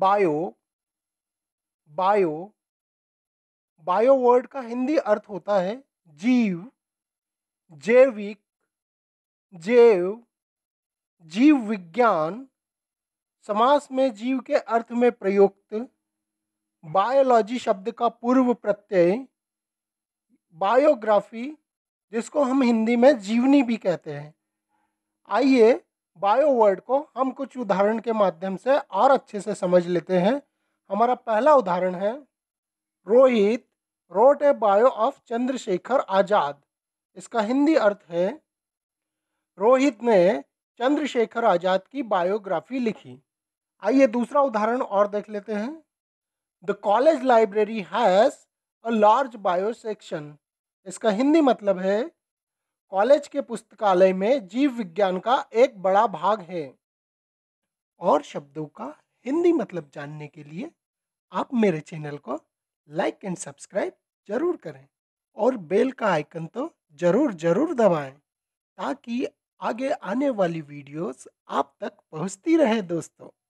bio bio bio word का हिंदी अर्थ होता है जीव जैविक जैव जीव विज्ञान समास में जीव के अर्थ में प्रयुक्त बायोलॉजी शब्द का पूर्व प्रत्यय बायोग्राफी जिसको हम हिंदी में जीवनी भी कहते हैं आइए बायो वर्ड को हम कुछ उदाहरण के माध्यम से और अच्छे से समझ लेते हैं हमारा पहला उदाहरण है Rohit wrote a bio of Chandrashekhar Azad इसका हिंदी अर्थ है रोहित ने चंद्रशेखर आज़ाद की बायोग्राफी लिखी आइए दूसरा उदाहरण और देख लेते हैं the college library has a large bio section इसका हिंदी मतलब है कॉलेज के पुस्तकालय में जीव विज्ञान का एक बड़ा भाग है और शब्दों का हिंदी मतलब जानने के लिए आप मेरे चैनल को लाइक एंड सब्सक्राइब जरूर करें और बेल का आइकन तो ज़रूर ज़रूर दबाएं ताकि आगे आने वाली वीडियोस आप तक पहुंचती रहे दोस्तों